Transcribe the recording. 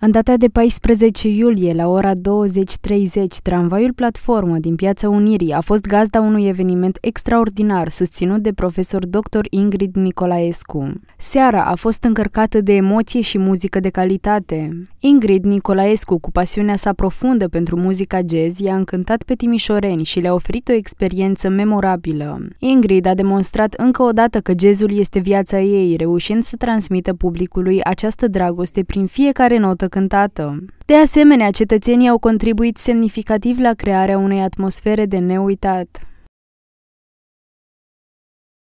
În data de 14 iulie, la ora 20.30, tramvaiul Platformă din Piața Unirii a fost gazda unui eveniment extraordinar susținut de profesor dr. Ingrid Nicolaescu. Seara a fost încărcată de emoție și muzică de calitate. Ingrid Nicolaescu, cu pasiunea sa profundă pentru muzica jazz, i-a încântat pe timișoreni și le-a oferit o experiență memorabilă. Ingrid a demonstrat încă o dată că jazzul este viața ei, reușind să transmită publicului această dragoste prin fiecare notă cântată. De asemenea, cetățenii au contribuit semnificativ la crearea unei atmosfere de neuitat.